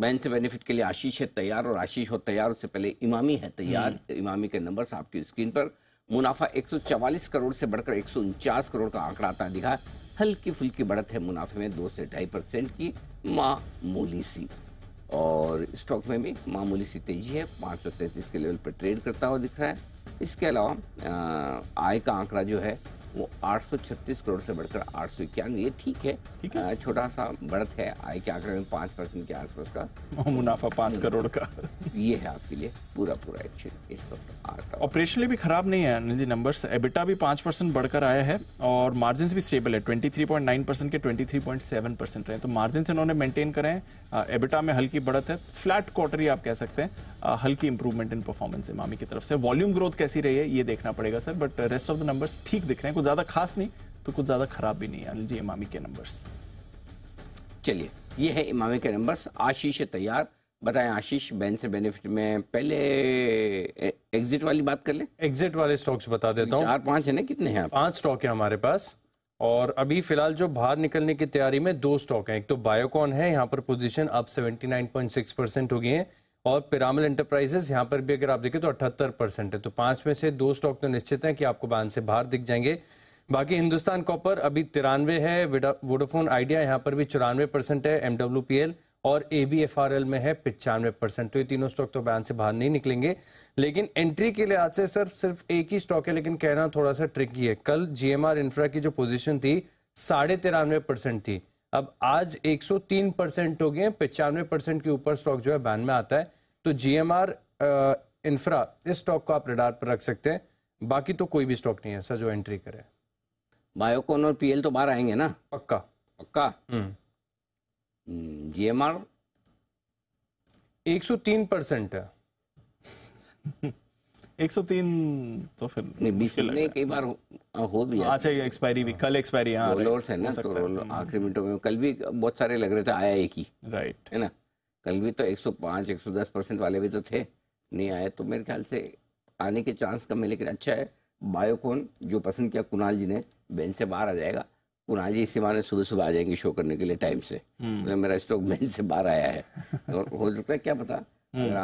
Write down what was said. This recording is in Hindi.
मैं से बेनिफिट के लिए आशीष है तैयार और आशीष हो तैयार उससे पहले इमामी है तैयार हम्म। इमामी के नंबर्स आपकी स्क्रीन पर मुनाफा 144 करोड़ से बढ़कर एक करोड़ का आंकड़ा आता दिखा हल्की फुल्की बढ़त है मुनाफे में दो से ढाई परसेंट की मामूली सी और स्टॉक में भी मामूली सी तेजी है पाँच सौ तैंतीस के लेवल पर ट्रेड करता हुआ दिख रहा है इसके अलावा आय का आंकड़ा जो है वो 836 करोड़ से बढ़कर आठ सौ इक्यानवे ये ठीक है ठीक है छोटा सा बढ़त है आय के आंकड़े में पाँच परसेंट के आसपास का मुनाफा पाँच करोड़ का ये है आपके लिए पूरा पूरा एक्चुअल इस वक्त ऑपरेशनली भी खराब नहीं है अनिल जी नंबर्स एबिटा भी पाँच परसेंट बढ़कर आया है और मार्जिन भी स्टेबल है twenty three point nine percent के twenty three point seven percent रहे तो मार्जिन इन्होंने मेंटेन करें एबिटा में हल्की बढ़त है फ्लैट क्वार्टर ही आप कह सकते हैं हल्की इंप्रूवमेंट इन परफॉर्मेंस इमामी की तरफ से वॉल्यूम ग्रोथ कैसी रही है ये देखना पड़ेगा sir but rest of the numbers ठीक दिख रहे हैं कुछ ज़्यादा खास नहीं तो कुछ ज़्यादा ख़राब भी नहीं अनिल जी इमामी के नंबर्स चलिए ये है इमामी के नंबर्स आशीष है तैयार बताएं आशीष बैन से बेनिफिट में पहले एग्जिट वाली बात कर ले एग्जिट वाले स्टॉक्स बता देता हूँ चार पांच है ना कितने हैं पांच स्टॉक है हमारे पास और अभी फिलहाल जो बाहर निकलने की तैयारी में दो स्टॉक हैं एक तो बायोकॉन है यहाँ पर पोजीशन अब 79.6 परसेंट हो गई है और पिरामल इंटरप्राइजेस यहाँ पर भी अगर आप देखें तो अठहत्तर परसेंट है तो पांच में से दो स्टॉक तो निश्चित हैं कि आपको बैन से बाहर दिख जाएंगे बाकी हिंदुस्तान कॉपर अभी तिरानवे है वोडाफोन आइडिया यहाँ पर भी चौरानवे परसेंट है एल और A B F R L में है पिचानवे परसेंट तो ये तीनों स्टॉक तो बैन से बाहर नहीं निकलेंगे लेकिन एंट्री के लिहाज से सर सिर्फ एक ही स्टॉक है लेकिन कहना थोड़ा सा ट्रिकी है कल जी एम आर इंफ्रा की जो पोजिशन थी साढ़े तिरानवे परसेंट थी अब आज 103 परसेंट हो गए पचानवे परसेंट के ऊपर स्टॉक जो है बैन में आता है तो जीएमआर इंफ्रा इस स्टॉक को आप रडार पर रख सकते हैं बाकी तो कोई भी स्टॉक नहीं है ऐसा जो एंट्री करे बायोकॉन और पीएल तो बाहर आएंगे ना पक्का पक्का जीएमआर हम्म। हम्म, तीन परसेंट है 103 तो फिर नहीं बीस में कई बार हो, हो भी अच्छा एक्सपायरी भी कल एक्सपायरी हाँ रोलर्स है ना तो रोल हम्म। आखिरी मिनटों में कल भी बहुत सारे लग रहे थे आया एक ही राइट है ना कल भी तो 105 110 परसेंट वाले भी तो थे नहीं आए तो मेरे ख्याल से आने के चांस कम है लेकिन अच्छा है बायोकॉन जो पसंद किया कुणाल जी ने बेंच से बाहर आ जाएगा कुणाल जी इसी बहाने सुबह सुबह आ जाएंगे शो करने के लिए टाइम से हम्म। तो मेरा स्टॉक बेंच से बाहर आया है और हो सकता है क्या पता हम्म।